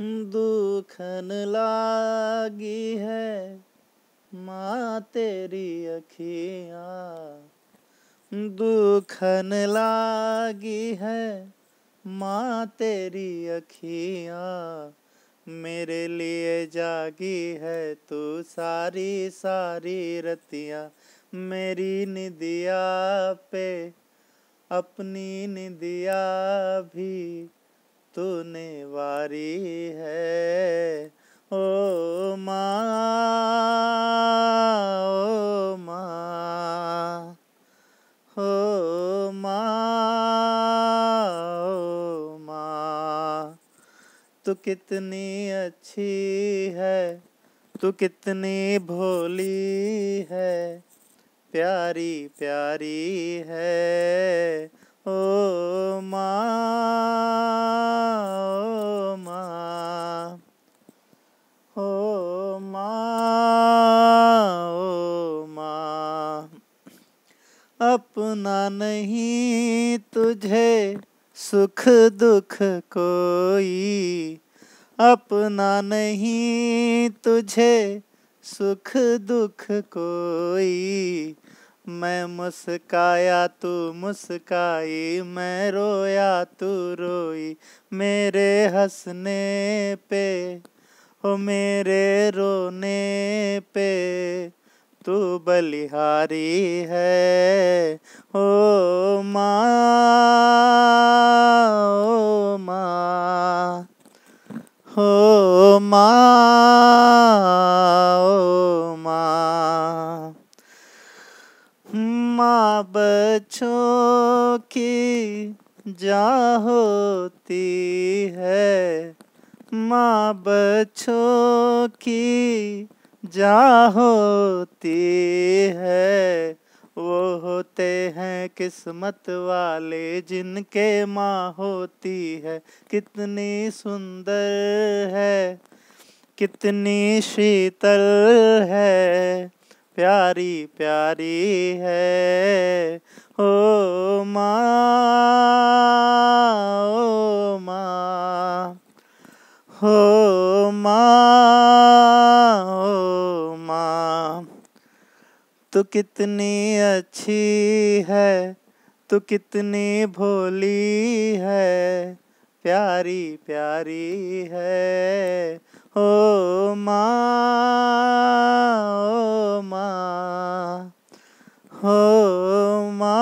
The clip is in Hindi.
दुखन लागी है माँ तेरी अखियाँ दुखन लागी है माँ तेरी अखियाँ मेरे लिए जागी है तू सारी सारी रतिया मेरी निदिया पे अपनी निदिया भी तूने वारी है ओ माँ ओ माँ हो माँ माँ तू कितनी अच्छी है तू कितनी भोली है प्यारी प्यारी है अपना नहीं तुझे सुख दुख कोई अपना नहीं तुझे सुख दुख कोई मैं मुस्काया तू मुस्काई मैं रोया तू रोई मेरे हंसने पे ओ मेरे रोने पे तू बलिहारी है ओ माँ ओ माँ हो माँ ओ माँ माँ बच्चों की जा होती है माँ बच्चों की जा होती है वो होते हैं किस्मत वाले जिनके माँ होती है कितनी सुंदर है कितनी शीतल है प्यारी प्यारी है ओ माँ ओ माँ हो माँ तू कितनी अच्छी है तू कितनी भोली है प्यारी प्यारी है ओ माँ ओ माँ हो माँ